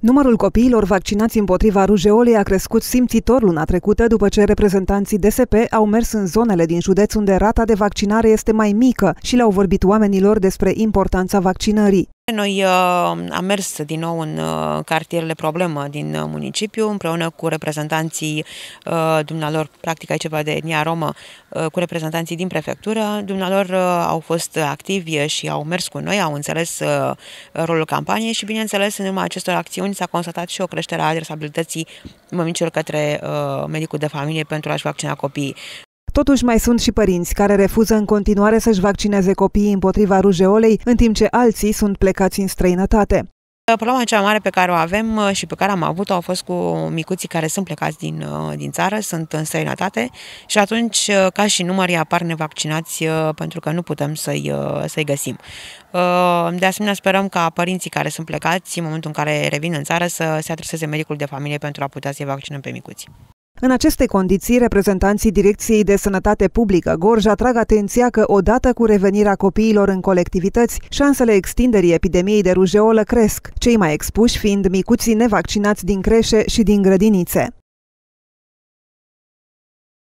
Numărul copiilor vaccinați împotriva rujeolei a crescut simțitor luna trecută după ce reprezentanții DSP au mers în zonele din județ unde rata de vaccinare este mai mică și le-au vorbit oamenilor despre importanța vaccinării. Noi uh, am mers din nou în uh, cartierele problemă din uh, municipiu, împreună cu reprezentanții dumnealor, practic ai ceva de etnia romă, cu reprezentanții din prefectură. Dumnealor au fost activi și au mers cu noi, au înțeles rolul campaniei și, bineînțeles, în urma acestor acțiuni s-a constatat și o creștere a adresabilității mămicilor către medicul de familie pentru a-și vaccina copiii. Totuși mai sunt și părinți care refuză în continuare să-și vaccineze copiii împotriva rujeolei, în timp ce alții sunt plecați în străinătate. Problema cea mare pe care o avem uh, și pe care am avut-o au fost cu micuții care sunt plecați din, uh, din țară, sunt în străinătate și atunci, uh, ca și numării, apar nevaccinați pentru că nu putem să-i, să găsim. De asemenea, sperăm ca părinții care sunt plecați, în momentul în care revin în țară, să se adreseze medicul de familie pentru a putea să-i vaccinăm pe micuții. În aceste condiții, reprezentanții Direcției de Sănătate Publică Gorj atrag atenția că odată cu revenirea copiilor în colectivități, șansele extinderii epidemiei de rujeolă cresc, cei mai expuși fiind micuții nevaccinați din creșe și din grădinițe.